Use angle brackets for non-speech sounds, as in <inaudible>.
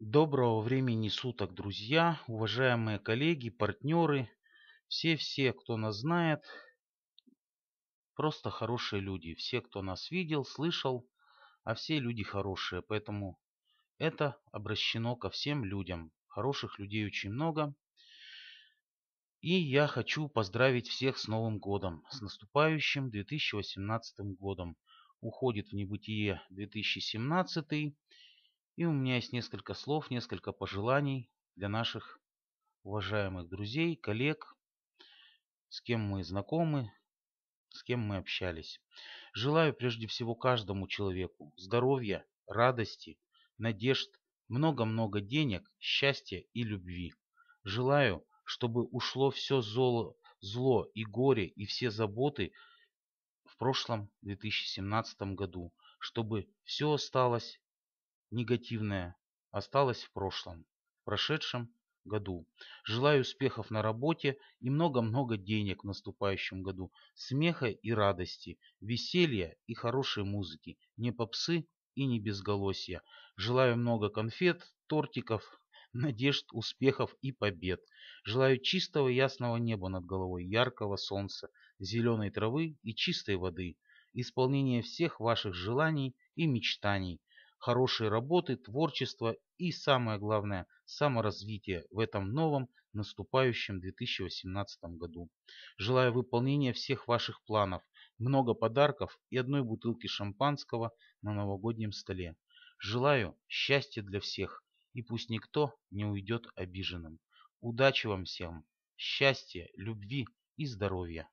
Доброго времени суток, друзья, уважаемые коллеги, партнеры, все-все, кто нас знает, просто хорошие люди. Все, кто нас видел, слышал, а все люди хорошие, поэтому это обращено ко всем людям. Хороших людей очень много. И я хочу поздравить всех с Новым Годом, с наступающим 2018 годом. Уходит в небытие 2017 и у меня есть несколько слов, несколько пожеланий для наших уважаемых друзей, коллег, с кем мы знакомы, с кем мы общались. Желаю прежде всего каждому человеку здоровья, радости, надежд, много-много денег, счастья и любви. Желаю, чтобы ушло все зло, зло и горе и все заботы в прошлом 2017 году, чтобы все осталось негативное осталось в прошлом, в прошедшем году. Желаю успехов на работе и много-много денег в наступающем году, смеха и радости, веселья и хорошей музыки, не попсы и не безголосия. Желаю много конфет, тортиков, <laughs> надежд, успехов и побед. Желаю чистого ясного неба над головой, яркого солнца, зеленой травы и чистой воды, исполнения всех ваших желаний и мечтаний, хорошей работы, творчества и, самое главное, саморазвития в этом новом наступающем 2018 году. Желаю выполнения всех ваших планов, много подарков и одной бутылки шампанского на новогоднем столе. Желаю счастья для всех и пусть никто не уйдет обиженным. Удачи вам всем, счастья, любви и здоровья.